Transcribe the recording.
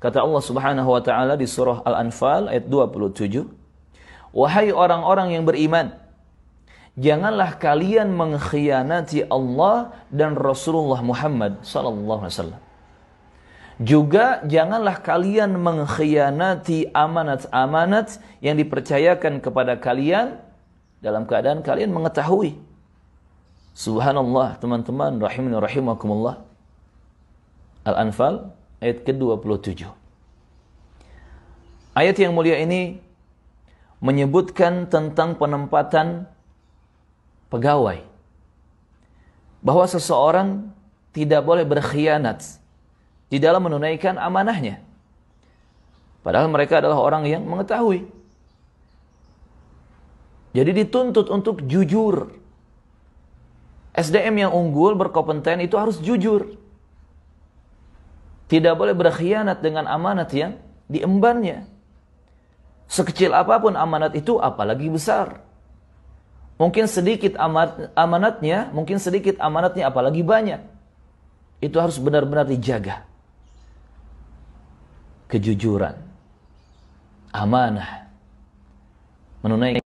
Kata Allah Subhanahu wa taala di surah Al-Anfal ayat 27, "Wahai orang-orang yang beriman, janganlah kalian mengkhianati Allah dan Rasulullah Muhammad sallallahu alaihi wasallam." Juga janganlah kalian mengkhianati amanat-amanat yang dipercayakan kepada kalian dalam keadaan kalian mengetahui. Subhanallah teman-teman rahimin rahimakumullah. Al-Anfal ayat ke-27. Ayat yang mulia ini menyebutkan tentang penempatan pegawai. Bahwa seseorang tidak boleh berkhianat di dalam menunaikan amanahnya. Padahal mereka adalah orang yang mengetahui. Jadi dituntut untuk jujur. SDM yang unggul berkompeten itu harus jujur. Tidak boleh berkhianat dengan amanat yang diembannya. Sekecil apapun amanat itu apalagi besar. Mungkin sedikit amanatnya, mungkin sedikit amanatnya apalagi banyak. Itu harus benar-benar dijaga. Kejujuran, amanah, menunaikan